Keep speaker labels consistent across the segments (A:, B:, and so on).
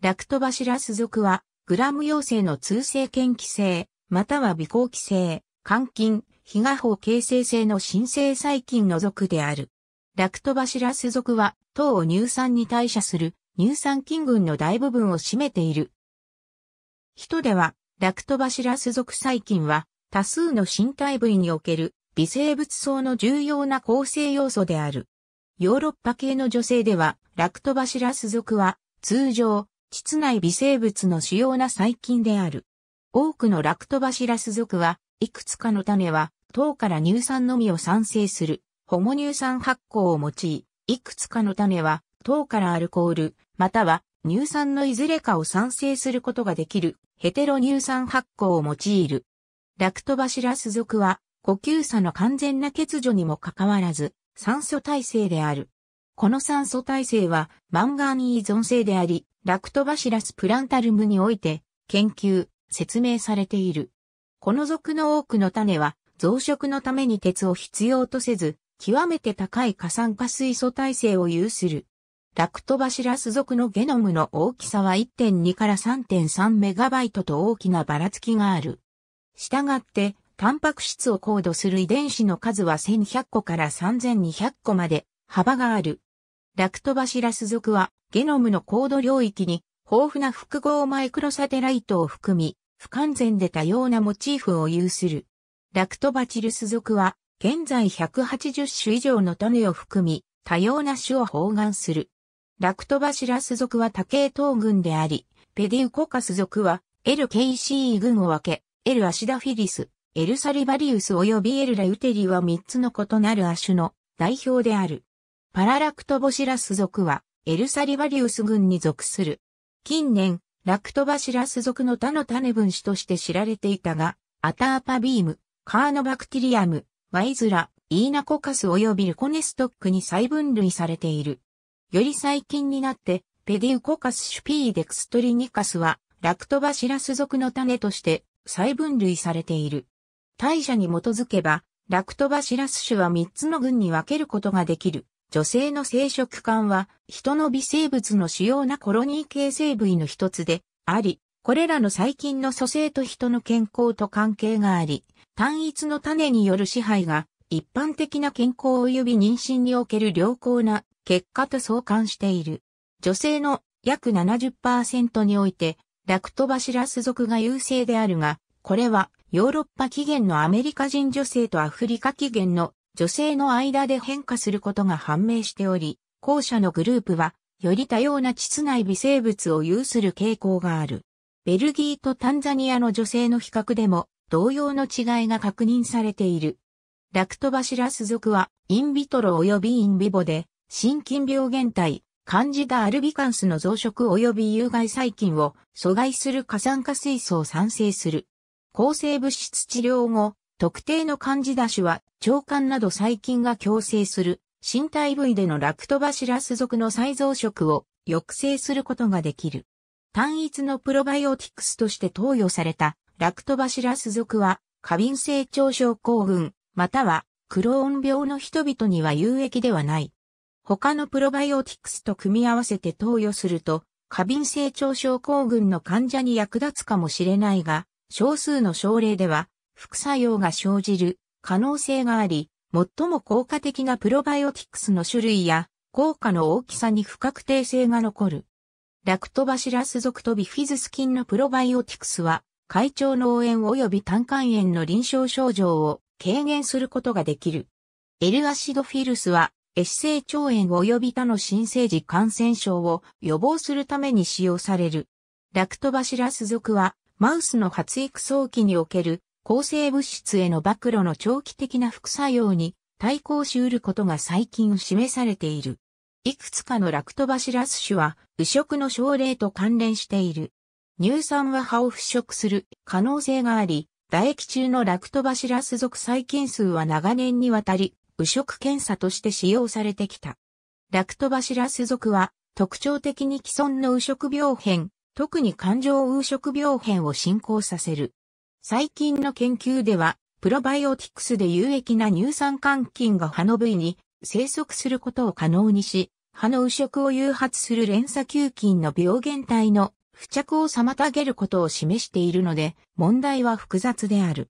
A: ラクトバシラス属は、グラム陽性の通性嫌気性、または微光気性、肝菌、非我法形成性の新生細菌の属である。ラクトバシラス属は、糖を乳酸に代謝する乳酸菌群の大部分を占めている。人では、ラクトバシラス属細菌は、多数の身体部位における微生物層の重要な構成要素である。ヨーロッパ系の女性では、ラクトバシラス属は、通常、膣内微生物の主要な細菌である。多くのラクトバシラス属は、いくつかの種は、糖から乳酸のみを産生する、ホモ乳酸発酵を用い、いくつかの種は、糖からアルコール、または乳酸のいずれかを産生することができる、ヘテロ乳酸発酵を用いる。ラクトバシラス属は、呼吸差の完全な欠如にもかかわらず、酸素耐性である。この酸素耐性は、マンガーー依存性であり、ラクトバシラスプランタルムにおいて研究、説明されている。この属の多くの種は増殖のために鉄を必要とせず、極めて高い過酸化水素耐性を有する。ラクトバシラス属のゲノムの大きさは1.2から3.3メガバイトと大きなばらつきがある。したがって、タンパク質を高度する遺伝子の数は1100個から3200個まで幅がある。ラクトバシラス属はゲノムの高度領域に豊富な複合マイクロサテライトを含み、不完全で多様なモチーフを有する。ラクトバチルス属は、現在180種以上の種を含み、多様な種を包含する。ラクトバシラス属は多系統群であり、ペディウコカス属は、LKCE 群を分け、L アシダフィリス、L サリバリウス及び L ラウテリは3つの異なる亜種の代表である。パララクトボシラス属は、エルサリバリウス群に属する。近年、ラクトバシラス属の他の種分子として知られていたが、アターパビーム、カーノバクティリアム、ワイズラ、イーナコカス及びルコネストックに再分類されている。より最近になって、ペディウコカスシュピーデクストリニカスは、ラクトバシラス属の種として再分類されている。大社に基づけば、ラクトバシラス種は3つの群に分けることができる。女性の生殖管は、人の微生物の主要なコロニー形成部位の一つであり、これらの細菌の蘇生と人の健康と関係があり、単一の種による支配が、一般的な健康及び妊娠における良好な結果と相関している。女性の約70%において、ラクトバシラス属が優勢であるが、これはヨーロッパ起源のアメリカ人女性とアフリカ起源の女性の間で変化することが判明しており、後者のグループは、より多様な膣内微生物を有する傾向がある。ベルギーとタンザニアの女性の比較でも、同様の違いが確認されている。ラクトバシラス属は、インビトロ及びインビボで、心筋病原体、カンジダアルビカンスの増殖及び有害細菌を阻害する過酸化水素を産生する。抗生物質治療後、特定の漢字出しは、腸管など細菌が共生する、身体部位でのラクトバシラス属の再増殖を抑制することができる。単一のプロバイオティクスとして投与されたラクトバシラス属は、過敏性腸症候群、またはクローン病の人々には有益ではない。他のプロバイオティクスと組み合わせて投与すると、過敏性腸症候群の患者に役立つかもしれないが、少数の症例では、副作用が生じる可能性があり、最も効果的なプロバイオティクスの種類や効果の大きさに不確定性が残る。ラクトバシラス属とビフィズス菌のプロバイオティクスは、会長の応援及び胆管炎の臨床症状を軽減することができる。L アシドフィルスは、エシ性腸炎及び他の新生児感染症を予防するために使用される。ラクトバシラス属は、マウスの発育早期における抗生物質への暴露の長期的な副作用に対抗し得ることが最近示されている。いくつかのラクトバシラス種は、右食の症例と関連している。乳酸は葉を腐食する可能性があり、唾液中のラクトバシラス属細菌数は長年にわたり、右食検査として使用されてきた。ラクトバシラス属は、特徴的に既存の右食病変、特に感情右食病変を進行させる。最近の研究では、プロバイオティクスで有益な乳酸桿菌が歯の部位に生息することを可能にし、歯の右食を誘発する連鎖球菌の病原体の付着を妨げることを示しているので、問題は複雑である。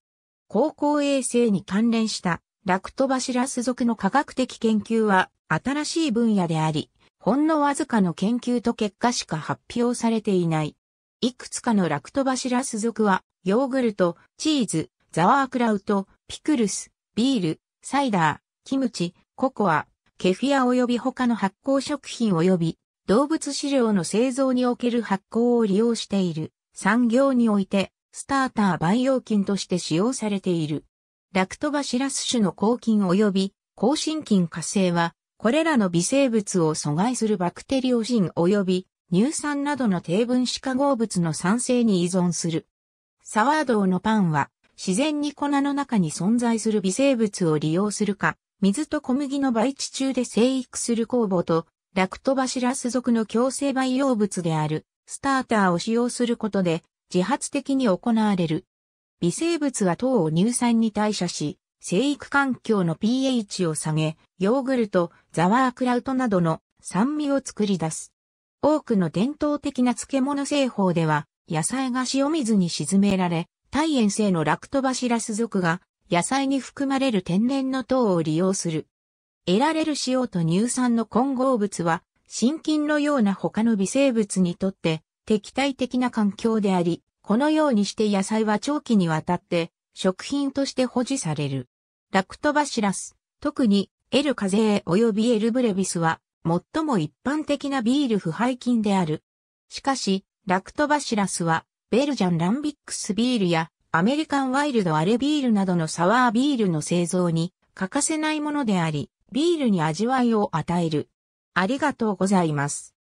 A: 高校衛生に関連したラクトバシラス属の科学的研究は新しい分野であり、ほんのわずかの研究と結果しか発表されていない。いくつかのラクトバシラス属はヨーグルト、チーズ、ザワークラウト、ピクルス、ビール、サイダー、キムチ、ココア、ケフィア及び他の発酵食品及び動物飼料の製造における発酵を利用している産業においてスターター培養菌として使用されている。ラクトバシラス種の抗菌及び抗真菌活性はこれらの微生物を阻害するバクテリオジン及び乳酸などの低分子化合物の酸性に依存する。サワードのパンは、自然に粉の中に存在する微生物を利用するか、水と小麦の培地中で生育する酵母と、ラクトバシラス属の共生培養物である、スターターを使用することで、自発的に行われる。微生物は糖を乳酸に代謝し、生育環境の pH を下げ、ヨーグルト、ザワークラウトなどの酸味を作り出す。多くの伝統的な漬物製法では、野菜が塩水に沈められ、大塩性のラクトバシラス属が野菜に含まれる天然の糖を利用する。得られる塩と乳酸の混合物は、真菌のような他の微生物にとって敵対的な環境であり、このようにして野菜は長期にわたって食品として保持される。ラクトバシラス、特にエルカゼー及びエルブレビスは最も一般的なビール腐敗菌である。しかし、ラクトバシラスは、ベルジャンランビックスビールや、アメリカンワイルドアレビールなどのサワービールの製造に欠かせないものであり、ビールに味わいを与える。ありがとうございます。